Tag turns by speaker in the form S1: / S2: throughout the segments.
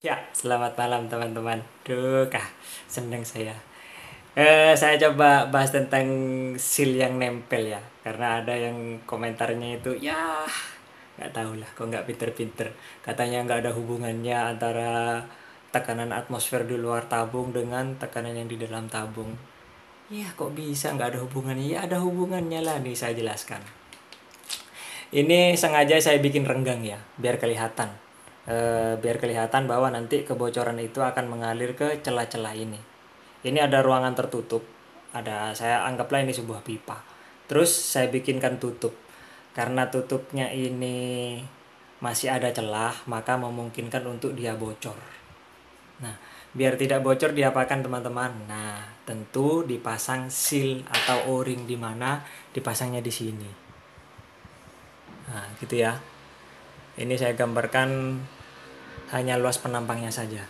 S1: Ya, selamat malam teman-teman. Duh, seneng saya. Eh, saya coba bahas tentang seal yang nempel ya, karena ada yang komentarnya itu, ya nggak tahu lah, kok nggak pinter-pinter. Katanya nggak ada hubungannya antara tekanan atmosfer di luar tabung dengan tekanan yang di dalam tabung. Ya, kok bisa nggak ada hubungannya? Ya ada hubungannya lah, nih saya jelaskan. Ini sengaja saya bikin renggang ya, biar kelihatan e, biar kelihatan bahwa nanti kebocoran itu akan mengalir ke celah-celah ini. Ini ada ruangan tertutup, ada saya anggaplah ini sebuah pipa. Terus saya bikinkan tutup. Karena tutupnya ini masih ada celah, maka memungkinkan untuk dia bocor. Nah, biar tidak bocor diapakan teman-teman? Nah, tentu dipasang seal atau o-ring di mana, dipasangnya di sini. Nah, gitu ya. Ini saya gambarkan hanya luas penampangnya saja.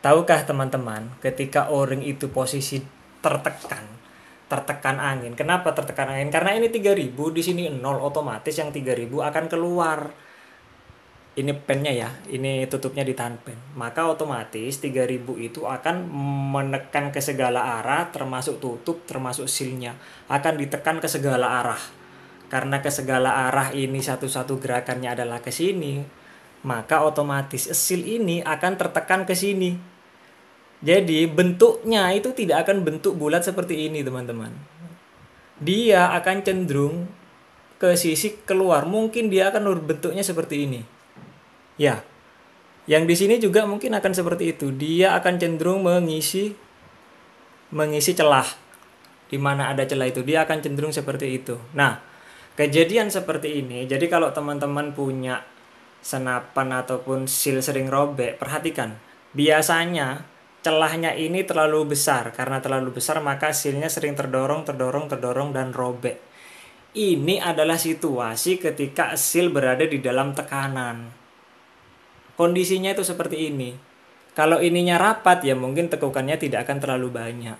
S1: Tahukah teman-teman, ketika o-ring itu posisi tertekan, tertekan angin. Kenapa tertekan angin? Karena ini 3000, di sini 0 otomatis yang 3000 akan keluar. Ini pennya ya, ini tutupnya ditahan pen. Maka otomatis 3000 itu akan menekan ke segala arah termasuk tutup, termasuk silnya. Akan ditekan ke segala arah. Karena ke segala arah ini satu-satu gerakannya adalah ke sini, maka otomatis esil ini akan tertekan ke sini. Jadi bentuknya itu tidak akan bentuk bulat seperti ini, teman-teman. Dia akan cenderung ke sisi keluar. Mungkin dia akan bentuknya seperti ini. Ya. Yang di sini juga mungkin akan seperti itu. Dia akan cenderung mengisi mengisi celah. Di mana ada celah itu, dia akan cenderung seperti itu. Nah, kejadian seperti ini. Jadi kalau teman-teman punya senapan ataupun seal sering robek, perhatikan. Biasanya celahnya ini terlalu besar. Karena terlalu besar maka sealnya sering terdorong, terdorong, terdorong dan robek. Ini adalah situasi ketika seal berada di dalam tekanan. Kondisinya itu seperti ini. Kalau ininya rapat ya mungkin tekukannya tidak akan terlalu banyak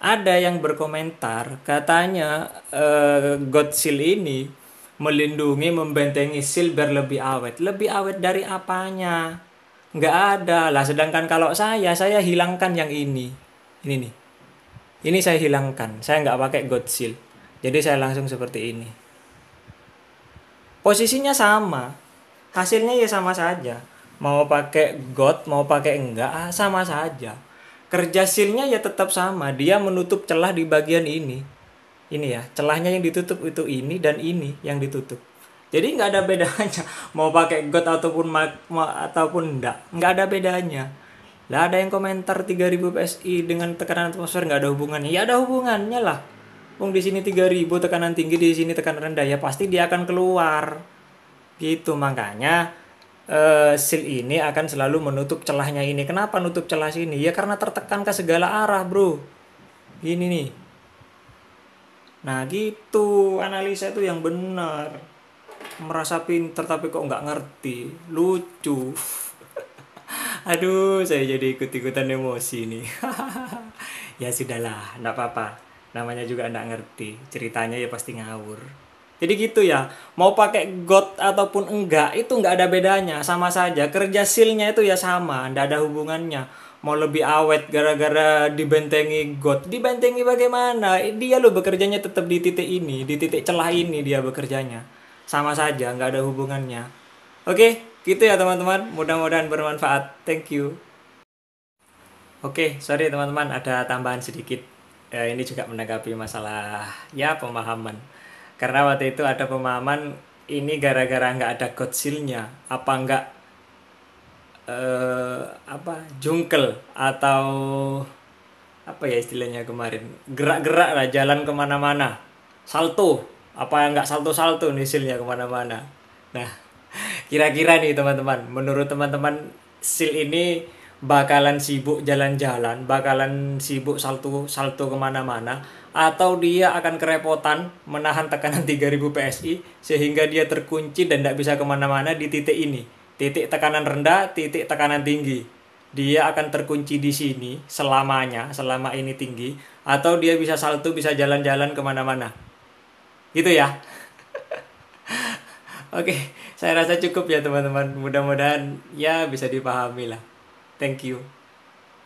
S1: ada yang berkomentar katanya uh, eh, God Seal ini melindungi, membentengi silber lebih awet. Lebih awet dari apanya? Nggak ada lah. Sedangkan kalau saya, saya hilangkan yang ini. Ini nih. Ini saya hilangkan. Saya nggak pakai god seal. Jadi saya langsung seperti ini. Posisinya sama. Hasilnya ya sama saja. Mau pakai god, mau pakai enggak, ah, sama saja. Kerja sealnya ya tetap sama. Dia menutup celah di bagian ini ini ya celahnya yang ditutup itu ini dan ini yang ditutup jadi nggak ada bedanya mau pakai got ataupun ma, ma ataupun enggak nggak ada bedanya lah ada yang komentar 3000 PSI dengan tekanan atmosfer nggak ada hubungannya ya ada hubungannya lah Wong di sini 3000 tekanan tinggi di sini tekanan rendah ya pasti dia akan keluar. Gitu makanya uh, eh, seal ini akan selalu menutup celahnya ini. Kenapa nutup celah sini? Ya karena tertekan ke segala arah, Bro. Gini nih. Nah gitu analisa itu yang benar merasa pinter tapi kok nggak ngerti lucu aduh saya jadi ikut-ikutan emosi nih ya sudahlah nggak apa-apa namanya juga nggak ngerti ceritanya ya pasti ngawur jadi gitu ya mau pakai got ataupun enggak itu nggak ada bedanya sama saja kerja silnya itu ya sama nggak ada hubungannya mau lebih awet gara-gara dibentengi God. Dibentengi bagaimana? Dia lo bekerjanya tetap di titik ini, di titik celah ini dia bekerjanya. Sama saja, nggak ada hubungannya. Oke, gitu ya teman-teman. Mudah-mudahan bermanfaat. Thank you. Oke, sorry teman-teman, ada tambahan sedikit. ya, ini juga menanggapi masalah ya pemahaman. Karena waktu itu ada pemahaman ini gara-gara nggak ada Godzilla, apa nggak uh, apa jungkel atau apa ya istilahnya kemarin gerak-gerak lah jalan kemana-mana salto apa yang nggak salto-salto nih silnya kemana-mana nah kira-kira nih teman-teman menurut teman-teman sil ini bakalan sibuk jalan-jalan, bakalan sibuk salto-salto kemana-mana, atau dia akan kerepotan menahan tekanan 3000 PSI sehingga dia terkunci dan tidak bisa kemana-mana di titik ini titik tekanan rendah, titik tekanan tinggi. Dia akan terkunci di sini selamanya, selama ini tinggi, atau dia bisa salto, bisa jalan-jalan kemana-mana. Gitu ya. Oke, okay, saya rasa cukup ya teman-teman. Mudah-mudahan ya bisa dipahami lah. Thank you.